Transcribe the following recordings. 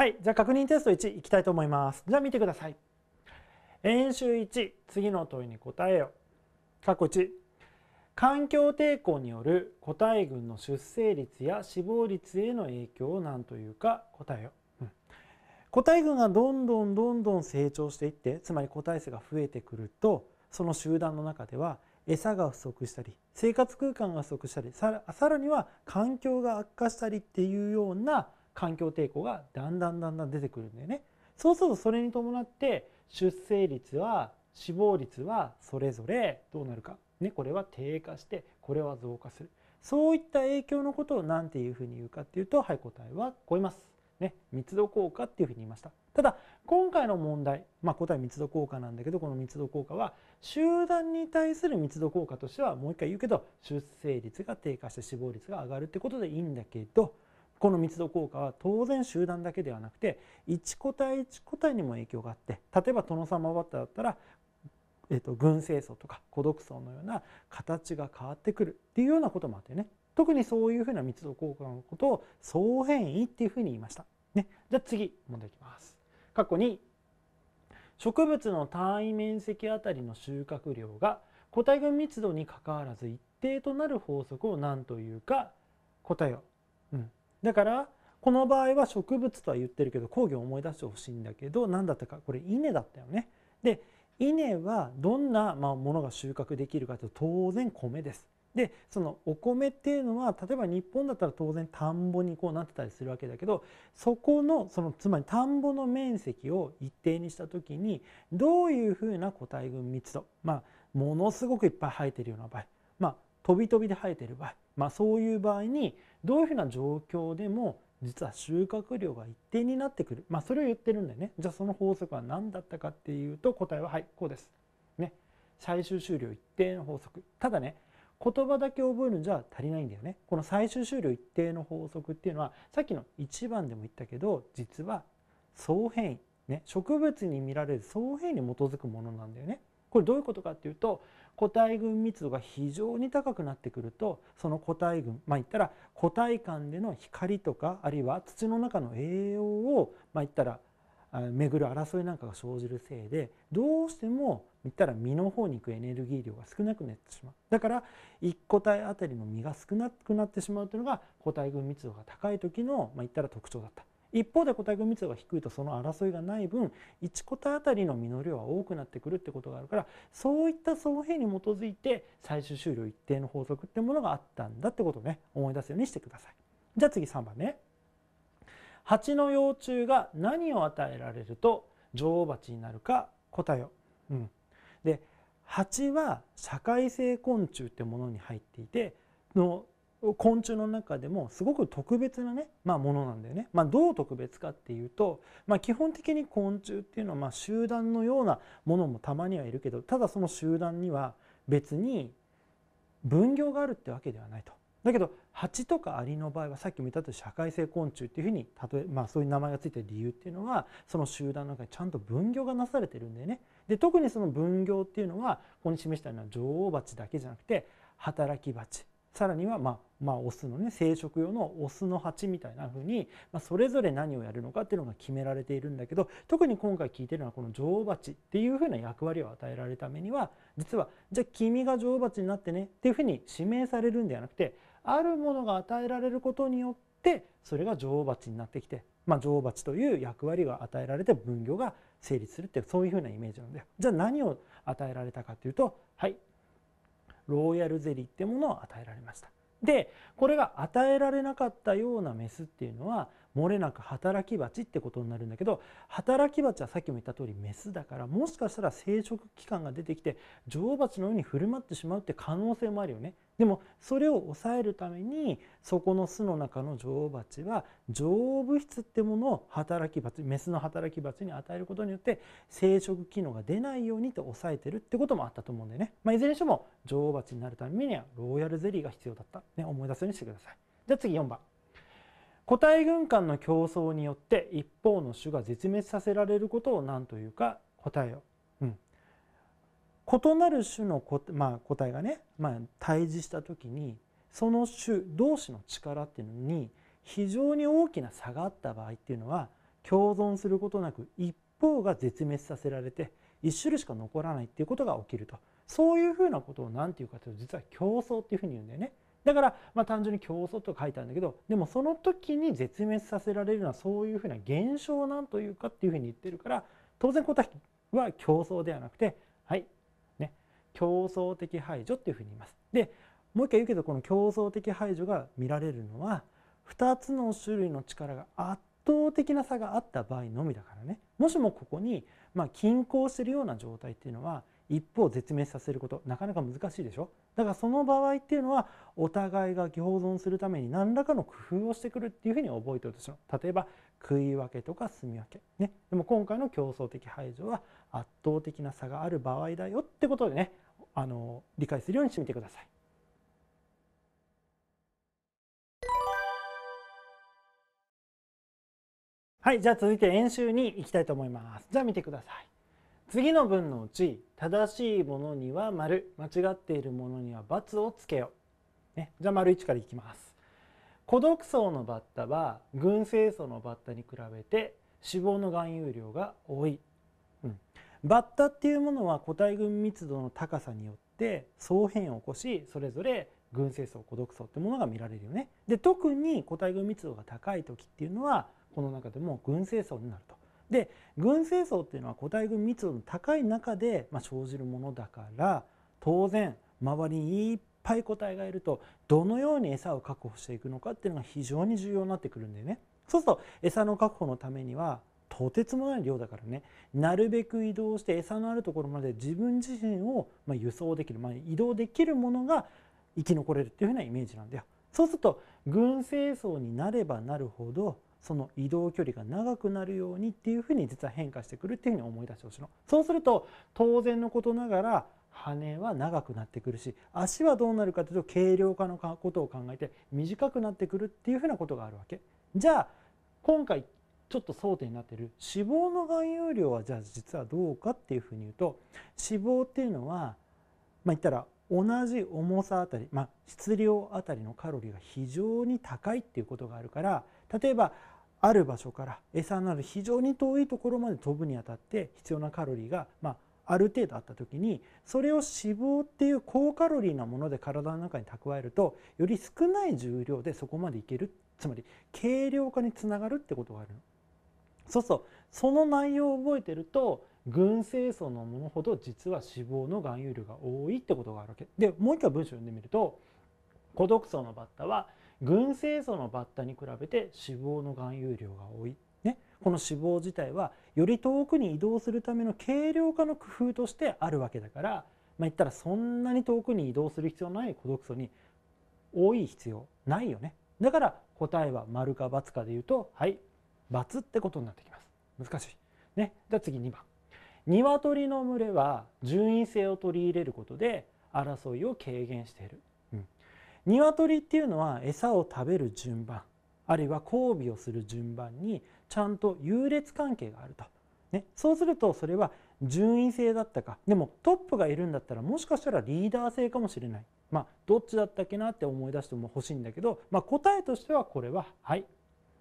はい、じゃあ確認テスト1いきたいと思います。じゃあ見てください。演習1、次の問いに答えよ。括弧1、環境抵抗による個体群の出生率や死亡率への影響を何というか答えよ。うん、個体群がどんどんどんどん成長していってつまり個体数が増えてくるとその集団の中では餌が不足したり生活空間が不足したりさらには環境が悪化したりっていうような環境抵抗がだんだんだんだん出てくるんだよね。そうするとそれに伴って出生率は死亡率はそれぞれどうなるか、ね、これは低下してこれは増加するそういった影響のことを何ていうふうに言うかっていうとはい答えは超えます。ね、密度効果っていうふうに言いました。ただ今回の問題、まあ、答え密度効果なんだけどこの密度効果は集団に対する密度効果としてはもう一回言うけど出生率が低下して死亡率が上がるってことでいいんだけどこの密度効果は当然集団だけではなくて1個体1個体にも影響があって例えば殿様バッタだったら、えー、と群生層とか孤独層のような形が変わってくるっていうようなこともあってね特にそういうふうな密度効果のことを総変異っていうふうに言いました。ね、じゃあ次戻きます。過去に植物の単位面積あたりの収穫量が個体群密度にかかわらず一定となる法則を何というか答えを、うん、だからこの場合は植物とは言ってるけど工業を思い出してほしいんだけど何だったかこれ稲だったよね。で稲はどんなものが収穫できるかというと当然米です。でそのお米っていうのは例えば日本だったら当然田んぼにこうなってたりするわけだけどそこのそのつまり田んぼの面積を一定にした時にどういうふうな個体群密度まあものすごくいっぱい生えてるような場合まあ飛び飛びで生えている場合、まあ、そういう場合にどういうふうな状況でも実は収穫量が一定になってくる、まあ、それを言ってるんでねじゃあその法則は何だったかっていうと答えははいこうです。ね、最終収量一定の法則ただね言葉だけ覚えるんじゃ足りないんだよねこの最終終了一定の法則っていうのはさっきの1番でも言ったけど実は総変異、ね、植物に見られる総変異に基づくものなんだよねこれどういうことかっていうと個体群密度が非常に高くなってくるとその個体群まあ言ったら個体間での光とかあるいは土の中の栄養をまあ言ったら巡る争いなんかが生じるせいでどうしても言ったら身の方に行くエネルギー量が少なくなってしまうだから1個体あたりの身が少なくなってしまうというのが個体群密度が高い時の、まあ、言ったら特徴だった一方で個体群密度が低いとその争いがない分1個体あたりの実の量は多くなってくるってことがあるからそういった総平に基づいて最終終了一定の法則ってものがあったんだってことをね思い出すようにしてください。じゃあ次3番ね。蜂の幼虫が何を与えられると女王蜂になるか答えよ。うん、で蜂は社会性昆虫ってものに入っていての昆虫の中でもすごく特別なね、まあ、ものなんだよね。まあ、どう特別かっていうと、まあ、基本的に昆虫っていうのはま集団のようなものもたまにはいるけどただその集団には別に分業があるってわけではないと。だけど蜂とかアリの場合はさっきも言ったと社会性昆虫っていうふうに例え、まあ、そういう名前が付いてる理由っていうのはその集団の中にちゃんと分業がなされてるんだよね。で特にその分業っていうのはここに示したような女王蜂だけじゃなくて働き蜂さらには、まあ、まあ、オスのね生殖用のオスの鉢みたいな風に、まあ、それぞれ何をやるのかっていうのが決められているんだけど特に今回聞いてるのはこの女王蜂っていう風な役割を与えられるためには実はじゃあ君が女王蜂になってねっていう風に指名されるんではなくてあるものが与えられることによってそれが女王蜂になってきて、まあ、女王蜂という役割が与えられて分業が成立するってそういう風なイメージなんだよ。じゃあ何を与えられたかというとはいローヤルゼリーってものを与えられましたでこれが与えられなかったようなメスっていうのは漏れなく働き蜂ってことになるんだけど働き蜂はさっきも言った通りメスだからもしかしたら生殖期間が出てきて女王蜂のように振る舞ってしまうって可能性もあるよね。でもそれを抑えるためにそこの巣の中の女王蜂は女王物質ってものを働き蜂メスの働き蜂に与えることによって生殖機能が出ないようにと抑えてるってこともあったと思うんでね、まあ、いずれにしても女王蜂になるためにはローヤルゼリーが必要だった、ね、思い出すようにしてください。じゃあ次4番。個体軍艦の競争によって一方の種が絶滅させられることを何というか答えよう、うん、異なる種の個,、まあ、個体がね、まあ、対峙した時にその種同士の力っていうのに非常に大きな差があった場合っていうのは共存することなく一方が絶滅させられて一種類しか残らないっていうことが起きるとそういうふうなことを何て言うかというと実は競争っていうふうに言うんだよね。だから、まあ、単純に競争と書いてあるんだけどでもその時に絶滅させられるのはそういうふうな現象なんというかっていうふうに言ってるから当然答えは競争ではなくてはいね競争的排除っていうふうに言います。でもう一回言うけどこの競争的排除が見られるのは2つの種類の力が圧倒的な差があった場合のみだからねもしもここにまあ均衡してるような状態っていうのは一方絶滅させることなかなか難しいでしょだからその場合っていうのはお互いが共存するために何らかの工夫をしてくるっていうふうに覚えておいてしまう例えば食い分けとか住み分けねでも今回の競争的排除は圧倒的な差がある場合だよってことでねあの理解するようにしてみてください。はいじゃあ続いて演習に行きたいと思います。じゃあ見てください。次の文のうち正しいものには丸間違っているものには罰をつけよう、ね、じゃあ丸1からいきます孤独層のバッタは群生層のバッタに比べて脂肪の含有量が多い、うん、バッタっていうものは個体群密度の高さによって相変を起こしそれぞれ群生層孤独層ってものが見られるよねで特に個体群密度が高い時っていうのはこの中でも群生層になるとで軍政争っていうのは個体群密度の高い中で、まあ、生じるものだから当然周りにいっぱい個体がいるとどのように餌を確保していくのかっていうのが非常に重要になってくるんだよねそうすると餌の確保のためにはとてつもない量だからねなるべく移動して餌のあるところまで自分自身をま輸送できる、まあ、移動できるものが生き残れるっていうふうなイメージなんだよ。そうすると軍政争になればなるほどその移動距離が長くなるようにっていうふうに実は変化してくるっていうふうに思い出してほしいのそうすると当然のことながら羽は長くなってくるし足はどうなるかというと軽量化のことを考えて短くなってくるっていうふうなことがあるわけじゃあ今回ちょっと争点になってる脂肪の含有量はじゃあ実はどうかっていうふうに言うと脂肪っていうのはまあ言ったら同じ重さあたり、まあ、質量あたりのカロリーが非常に高いっていうことがあるから例えばある場所から餌のある非常に遠いところまで飛ぶにあたって必要なカロリーが、まあ、ある程度あった時にそれを脂肪っていう高カロリーなもので体の中に蓄えるとより少ない重量でそこまでいけるつまり軽量化につながるってことがあるの。そうそうその内容を覚えてると群生層のものほど実は脂肪の含有量が多いってことがあるわけでもう一回文章を読んでみると孤独層のバッタは群生素のバッタに比べて脂肪の含有量が多い、ね、この脂肪自体はより遠くに移動するための軽量化の工夫としてあるわけだから、まあ、言ったらそんなに遠くに移動する必要のない孤独素に多い必要ないよねだから答えは丸か×かで言うとはい×ってことになってきます難しい、ね、じゃあ次2番鶏の群れは順位性を取り入れることで争いを軽減している鶏っていうのは餌を食べる順番あるいは交尾をする順番にちゃんと優劣関係があると、ね、そうするとそれは順位性だったかでもトップがいるんだったらもしかしたらリーダー性かもしれないまあどっちだったっけなって思い出しても欲しいんだけど、まあ、答えとしてはこれははい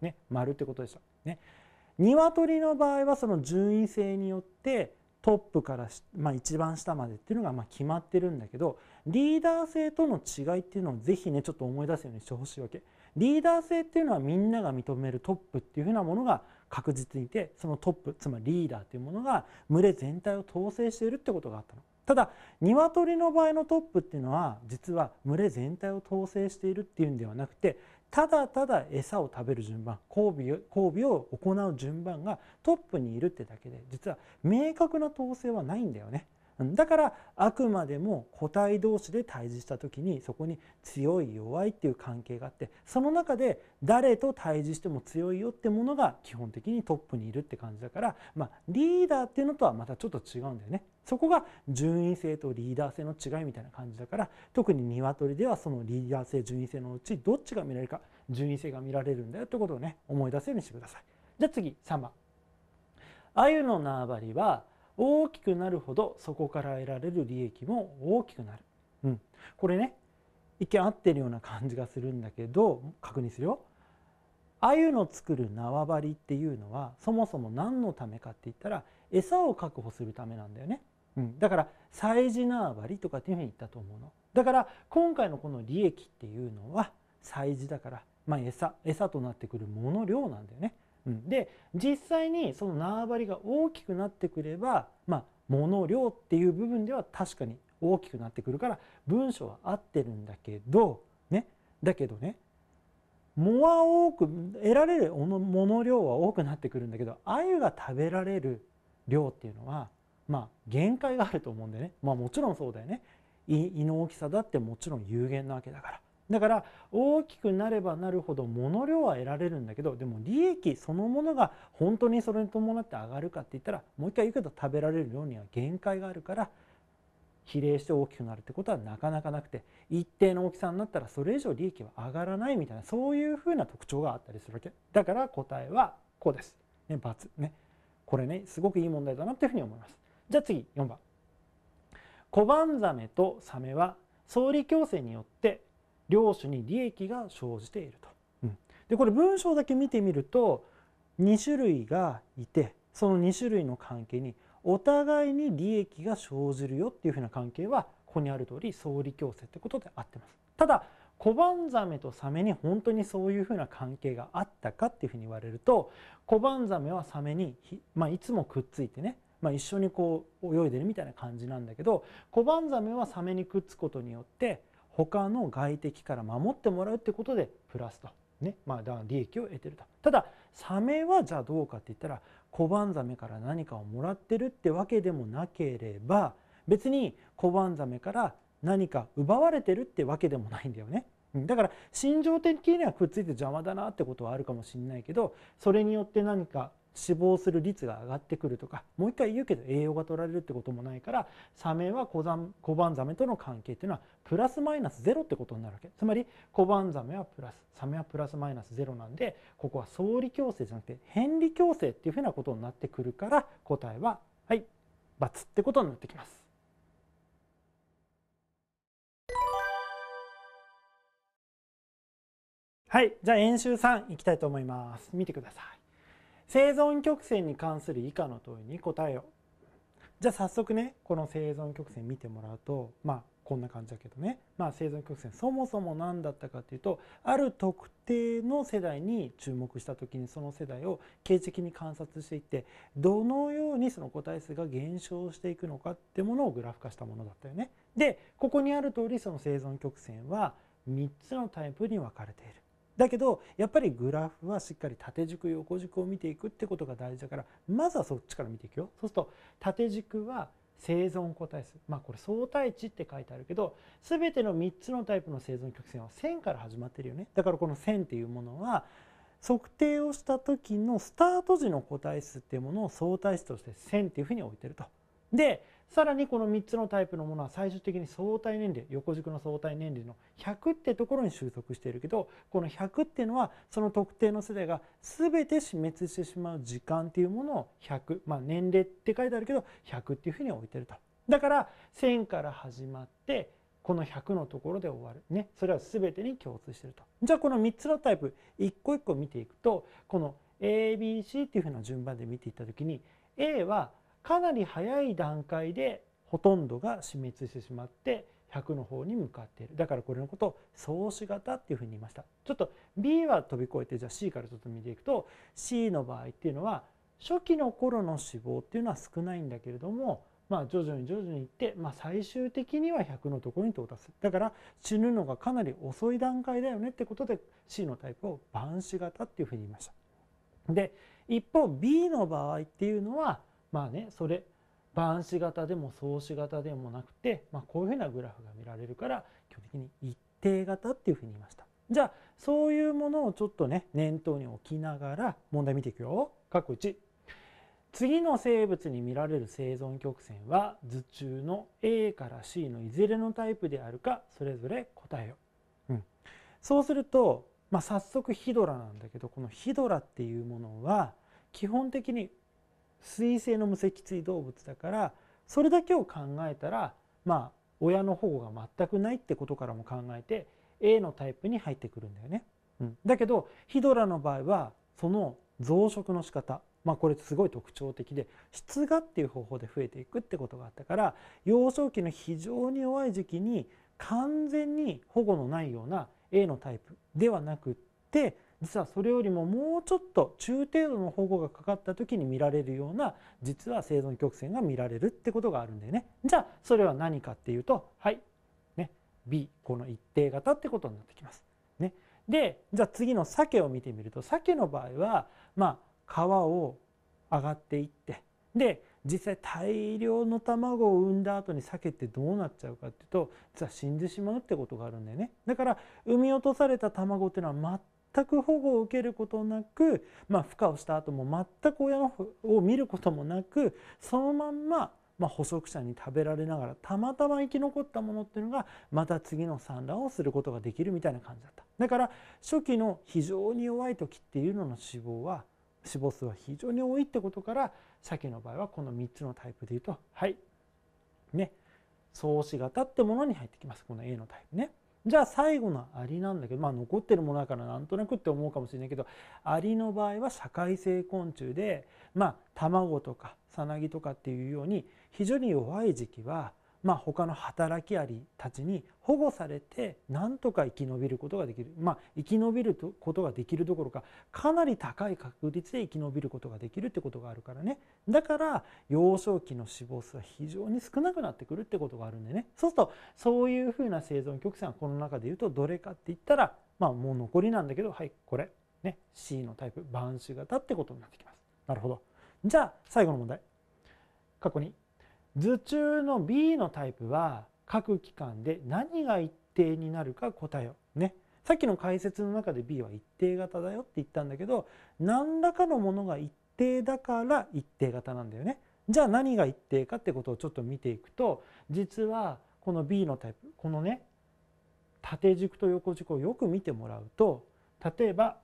ね丸ってことでした。ね鶏の場合はその順位性によってトップから、まあ、一番下までっていうのがま決まってるんだけどリーダー性との違いっていうのをぜひねちょっと思い出すようにしてほしいわけリーダー性っていうのはみんなが認めるトップっていうふうなものが確実にいてそのトップつまりリーダーというものが群れ全体を統制しているってことがあったのただ鶏の場合のトップっていうのは実は群れ全体を統制しているっていうんではなくてただただ餌を食べる順番交尾交尾を行う順番がトップにいるってだけで実は明確な統制はないんだよね。だからあくまでも個体同士で対峙した時にそこに強い弱いっていう関係があってその中で誰と対峙しても強いよってものが基本的にトップにいるって感じだから、まあ、リーダーっていうのとはまたちょっと違うんだよね。そこが順位性とリーダー性の違いみたいな感じだから特にニワトリではそのリーダー性順位性のうちどっちが見られるか順位性が見られるんだよってことをね思い出すようにしてください。じゃあ次3番。アユの縄張りは大きくなるほどそこから得られる利益も大きくなる、うん、これね一見合ってるような感じがするんだけど確認するよ鮎の作る縄張りっていうのはそもそも何のためかって言ったら餌を確保するためなんだよね、うん、だから催事縄張りとかっていうふうに言ったと思うのだから今回のこの利益っていうのは催事だからまあ餌餌となってくるもの量なんだよねうん、で実際にその縄張りが大きくなってくれば、まあ、物量っていう部分では確かに大きくなってくるから文章は合ってるんだけど、ね、だけどね藻は多く得られる物量は多くなってくるんだけど鮎が食べられる量っていうのはまあ限界があると思うんでねまあもちろんそうだよね胃の大きさだってもちろん有限なわけだからだから大きくなればなるほど物量は得られるんだけどでも利益そのものが本当にそれに伴って上がるかって言ったらもう一回言うけど食べられる量には限界があるから比例して大きくなるってことはなかなかなくて一定の大きさになったらそれ以上利益は上がらないみたいなそういうふうな特徴があったりするわけだから答えはこうです。ね、×ねこれねすごくいい問題だなっていうふうに思います。じゃあ次4番。小判ザメとサメは総理強制によって領主に利益が生じていると。うん、でこれ文章だけ見てみると2種類がいてその2種類の関係にお互いに利益が生じるよっていうふうな関係はここにある通り総理強制ってことで合ってます。ただ小判ザメとサメに本当にそういうふうな関係があったかっていうふうに言われると小判ザメはサメに、まあ、いつもくっついてね、まあ、一緒にこう泳いでるみたいな感じなんだけど小判ザメはサメにくっつくことによって他の外敵から守ってもらうってことでプラスと、ねまあ、利益を得てるとただサメはじゃあどうかって言ったらコバンザメから何かをもらってるってわけでもなければ別にコバンザメから何か奪われてるってわけでもないんだよね。だから心情的にはくっついて邪魔だなってことはあるかもしれないけどそれによって何か死亡する率が上がってくるとかもう一回言うけど栄養が取られるってこともないからサメはコバンザメとの関係っていうのはプラスマイナスゼロってことになるわけつまりコバンザメはプラスサメはプラスマイナスゼロなんでここは総理共生じゃなくて変理共生っていうふうなことになってくるから答えははい×ってことになってきます。はいじゃあ演習3いきたいと思います見てください。生存曲線に関する以下の問いに答えよじゃあ早速ねこの生存曲線見てもらうとまあこんな感じだけどね、まあ、生存曲線そもそも何だったかというとある特定の世代に注目した時にその世代を形的に観察していってどのようにその個体数が減少していくのかってものをグラフ化したものだったよね。でここにある通りその生存曲線は3つのタイプに分かれている。だけどやっぱりグラフはしっかり縦軸横軸を見ていくってことが大事だからまずはそっちから見ていくよそうすると縦軸は生存個体数まあこれ相対値って書いてあるけど全ての3つのタイプの生存曲線は線から始まってるよねだからこの線っていうものは測定をした時のスタート時の個体数っていうものを相対値として線っていうふうに置いてると。でさらにこの3つのタイプのものは最終的に相対年齢横軸の相対年齢の100ってところに収束しているけどこの100っていうのはその特定の世代が全て死滅してしまう時間っていうものを100、まあ、年齢って書いてあるけど100っていうふうに置いてると。だから1000から始まってこの100のところで終わる、ね、それは全てに共通してると。じゃあこの3つのタイプ一個一個見ていくとこの ABC っていうふうな順番で見ていった時に A はかなり早い段階でほとんどが死滅してしまって100の方に向かっているだからこれのことを創始型っていうふうに言いましたちょっと B は飛び越えてじゃあ C からちょっと見ていくと C の場合っていうのは初期の頃の死亡っていうのは少ないんだけれどもまあ徐々に徐々にいって、まあ、最終的には100のところに到達するだから死ぬのがかなり遅い段階だよねってことで C のタイプを晩死型っていうふうに言いましたで一方 B の場合っていうのはまあねそれ板子型でも相子型でもなくて、まあ、こういうふうなグラフが見られるから基本的に一定型っていうふうに言いました。じゃあそういうものをちょっとね念頭に置きながら問題見ていくよ。括弧一。次の生物に見られる生存曲線は図中の A から C のいずれのタイプであるかそれぞれ答えよ。うん、そうすると、まあ、早速ヒドラなんだけどこのヒドラっていうものは基本的に水性の無脊椎動物だからそれだけを考えたらまあ親の保護が全くないってことからも考えて A のタイプに入ってくるんだよね。うん、だけどヒドラの場合はその増殖の仕方まあこれすごい特徴的で出がっていう方法で増えていくってことがあったから幼少期の非常に弱い時期に完全に保護のないような A のタイプではなくって実はそれよりももうちょっと中程度の保護がかかった時に見られるような実は生存曲線が見られるってことがあるんだよね。じゃあそれは何かっていうとはいね B この一定型ってことになってきます。ね、でじゃあ次の鮭を見てみると鮭の場合はまあ川を上がっていってで実際大量の卵を産んだ後に鮭ってどうなっちゃうかっていうと実は死んでしまうってことがあるんだよねだから産み落とされた卵っていうのは全く保護を受けることなく、まあ、孵化をした後も全く親を見ることもなくそのまんままあ、捕食者に食べられながらたまたま生き残ったものっていうのがまた次の産卵をすることができるみたいな感じだっただから初期の非常に弱い時っていうのの死亡は死亡数は非常に多いってことから鮭の場合はこの3つのタイプでいうとはいね創子型ってものに入ってきますこの A のタイプね。じゃあ最後のアリなんだけど、まあ、残ってるものだからなんとなくって思うかもしれないけどアリの場合は社会性昆虫で、まあ、卵とかさなぎとかっていうように非常に弱い時期はまあ、他の働きアリたちに保護されてなんとか生き延びることができる、まあ、生き延びることができるどころかかなり高い確率で生き延びることができるってことがあるからねだから幼少期の死亡数は非常に少なくなってくるってことがあるんでねそうするとそういうふうな生存曲線はこの中で言うとどれかって言ったら、まあ、もう残りなんだけどはいこれ、ね、C のタイプ晩種型ってことになってきます。なるほどじゃあ最後の問題過去に図中の B のタイプは各機関で何が一定になるか答えよねさっきの解説の中で B は一定型だよって言ったんだけど何らかのものが一定だから一定型なんだよねじゃあ何が一定かってことをちょっと見ていくと実はこの B のタイプこのね縦軸と横軸をよく見てもらうと例えば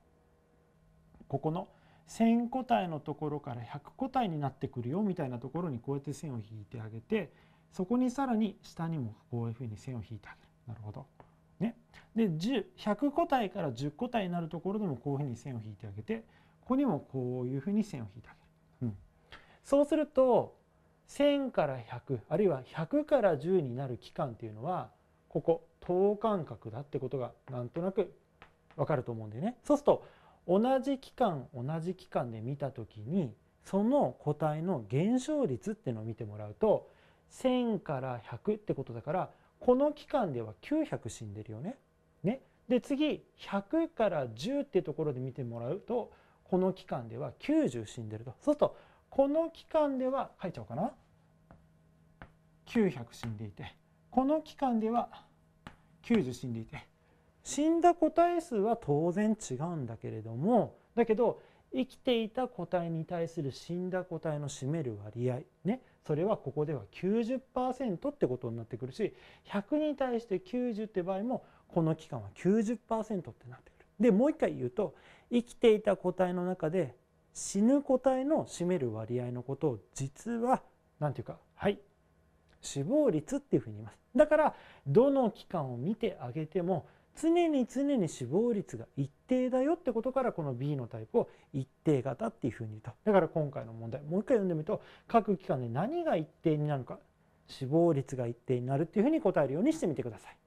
ここの「1,000個体のところから100個体になってくるよみたいなところにこうやって線を引いてあげてそこにさらに下にもこういうふうに線を引いてあげる。なるほど。ね、で100個体から10個体になるところでもこういうふうに線を引いてあげてここにもこういうふうに線を引いてあげる。うん、そうすると1000から100あるいは100から10になる期間っていうのはここ等間隔だってことがなんとなくわかると思うんでねそうすると同じ期間同じ期間で見た時にその個体の減少率っていうのを見てもらうと1000から100ってことだからこの期間では900死んでるよね。ねで次100から10ってところで見てもらうとこの期間では90死んでるとそうするとこの期間では書いちゃおうかな900死んでいてこの期間では90死んでいて死んだ個体数は当然違うんだけれどもだけど生きていた個体に対する死んだ個体の占める割合ねそれはここでは90%ってことになってくるし100に対して90って場合もこの期間は90%ってなってくる。でもう一回言うと生きていた個体の中で死ぬ個体の占める割合のことを実は何て言うかはい死亡率っていうふうに言います。だからどの期間を見てあげても常に常に死亡率が一定だよってことからこの B のタイプを一定型っていうふうに言っただから今回の問題もう一回読んでみると各期間で何が一定になるか死亡率が一定になるっていうふうに答えるようにしてみてください。